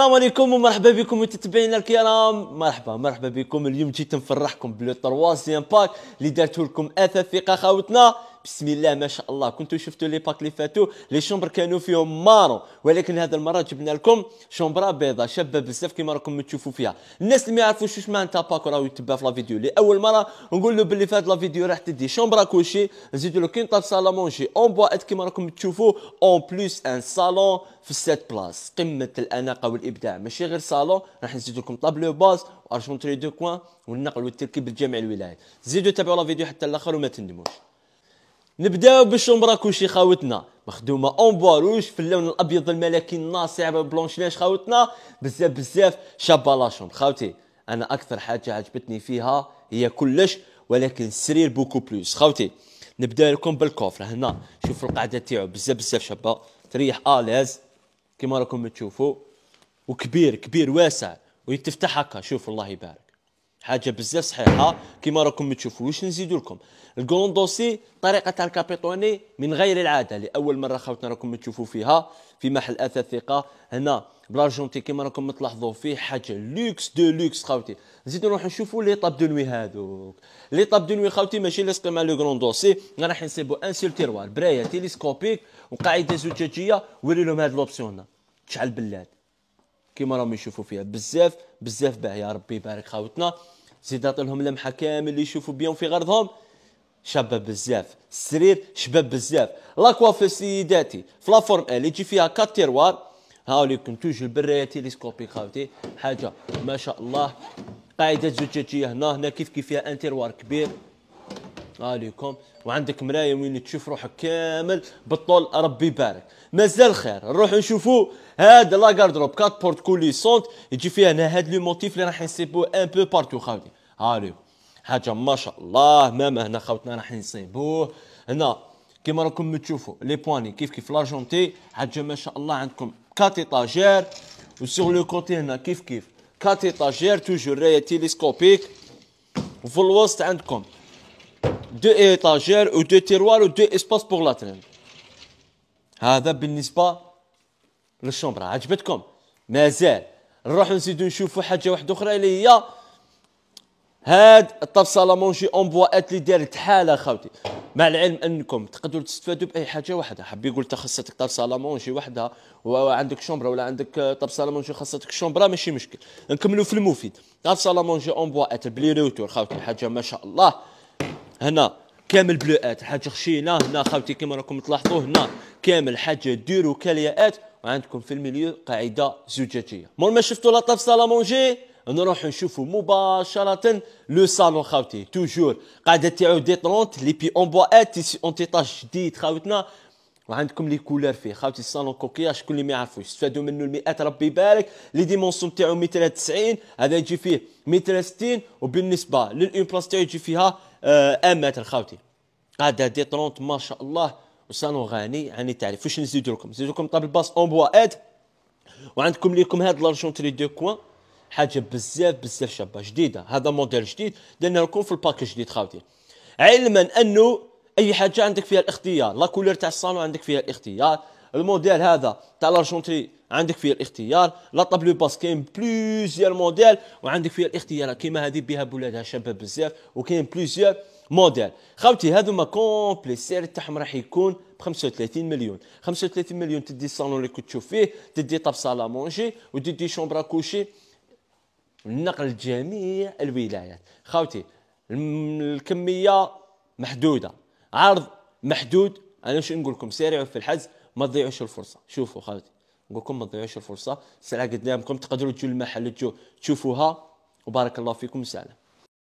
السلام عليكم ومرحبا بكم متتبعينا الكرام مرحبا مرحبا بكم اليوم جيت نفرحكم بلو تروازيام باك اللي دارته لكم اثاث ثقه خاوتنا بسم الله ما شاء الله كنتو شفتوا لي باك اللي فاتوا لي شومبر كانوا فيهم مارو ولكن هذه المره جبنا لكم شومبرا بيضاء شابه بزاف كيما راكم تشوفوا فيها الناس اللي ما يعرفوش واش معناتها باك راهو يتبع في لا فيديو لاول مره نقول له باللي في هذه لا فيديو راح تدي شومبرا كوشي نزيدوا له كين طاب صاله مونجي اون بوايت كيما راكم تشوفوا اون بلوس ان صالون في 7 بلاص قمه الاناقه والابداع ماشي غير صالون راح نزيد لكم طابلو باز وارجونتري دو كوان والنقل والتركيب الجامع الولايات زيدوا تابعوا لا فيديو حتى الاخر وما تندموش نبداو بالشومبراكوشي خاوتنا مخدومه اون بواروج في اللون الابيض الملكي الناصع ناش خاوتنا بزاف بزاف شابه لاشوم خاوتي انا اكثر حاجه عجبتني فيها هي كلش ولكن السرير بوكو بلوس خاوتي نبدا لكم بالكوفر هنا شوف القاعده تاعو بزاف بزاف شابه تريح الاز كيما راكم تشوفوا وكبير كبير واسع ويتفتح هكا شوف الله يبارك حاجه بزاف صحيحه كما راكم تشوفوا واش نزيدوا لكم الكوندوسي طريقه تاع الكابيتوني من غير العاده لاول مره خوتنا راكم تشوفوا فيها في محل اثاث ثقه هنا بلارجونتي كما راكم تلاحظوا فيه حاجه لوكس دو لوكس خوتي نزيدو نروح نشوفوا لي طاب دو نوي هذوك لي طاب دو نوي خوتي ماشي لاسقي مع لو دوسي راح نصيبو ان سيل تيروار برايه تيليسكوبيك وقاعده زجاجيه وري لهم هاد لوبسيون تشعل بلاد كيما راهم يشوفوا فيها بزاف بزاف باه يا ربي يبارك خاوتنا زيد لهم لمحه كامل اللي يشوفوا بيهم في غرضهم شابه بزاف السرير شباب بزاف لاكوافير سيداتي في لافورم اللي تجي فيها كات تيروار هاو ليكم توجو البرايه تيليسكوبيك خاوتي حاجه ما شاء الله قاعده زجاجيه هنا هنا كيف كيف فيها ان تيروار كبير عليكم وعندك مرايه وين تشوف روحك كامل بالطول ربي يبارك مازال خير نروح نشوفوا هاد لا غاردروب كات بورت كولي سونت يجي فيها هاد لو موتيف اللي راح نسيبو ان بو بارتو خاوتي هاريو حاجه ما شاء الله ماما هنا خاوتنا راح نصيبوه هنا كيما راكم تشوفوا لي بواني كيف كيف لارجونتي حاجه ما شاء الله عندكم كات ايطاجير وسوغ لو كوتي هنا كيف كيف كات ايطاجير توجور رايه تيليسكوبيك وفي الوسط عندكم دو ايطاجير و دو تيروار و دو اسباس بوغ لاترين هذا بالنسبه للشومبرا عجبتكم مازال نروح نزيدو نشوفو حاجه واحده اخرى اللي هي هاد الطبسه مونجي اون بواات اللي دارت حاله خاوتي مع العلم انكم تقدروا تستفادوا باي حاجه واحده حبي يقول خاصتك طبسه مونجي وحدها وعندك شومبرا ولا عندك طبسه مونجي خاصتك شومبرا ماشي مشكل نكملوا في المفيد طبسه مونجي اون بواات بلي روتور خاوتي حاجه ما شاء الله هنا كامل بلوات الحاجه خشينا هنا خاوتي كما راكم تلاحظوا هنا كامل حاجه ديرو كالياءات وعندكم في المليو قاعده زجاجيه مور ما شفتوا لاطاف سالامونجي نروح نشوفوا مباشرة لو صالون خاوتي توجور قاعدة تاعو ديطرونت لي بي اون بوا ات اون تيطاج جديد خاوتنا وعندكم لي كولور فيه خاوتي الصالون كوكيا شكون اللي ما يعرفوش استفادوا منه المئات ربي يبارك لي ديمونسيون تاعو 290 هذا يجي فيه 260 وبالنسبة للامبلاس بلاص تاعو يجي فيها آه، امات الخاوتي قاعد دي 30 ما شاء الله وصانو غاني عن التعريف واش نزيد لكم نزيد لكم طابل باس اون بوا اد وعندكم ليكم هاد لارجونتري دو كوان حاجه بزاف بزاف شابه جديده هذا موديل جديد درنا لكم في الباك جديد خاوتي علما انه اي حاجه عندك فيها الاختيار لا كولير تاع الصالون عندك فيها الاختيار الموديل هذا تاع لارجونتري عندك فيه الاختيار لا طابلو باس كاين بليزيور موديل وعندك فيه الاختيارات كيما هذه بها بولادها شابه بزاف وكاين بليزيور موديل خاوتي ما كومبلي السعر تاعهم راح يكون ب 35 مليون 35 مليون تدي الصالون اللي كنت تشوف فيه تدي طاب صالا مونجي وتدي شومبرا كوشي نقل جميع الولايات خاوتي الكميه محدوده عرض محدود انا شو نقول لكم سريعوا في الحجز ما تضيعوش الفرصه شوفوا خاوتي نقول لكم ما تضيعوش الفرصه الساعه قدامكم تقدروا تجوا المحل تجوا تشوفوها وبارك الله فيكم سلام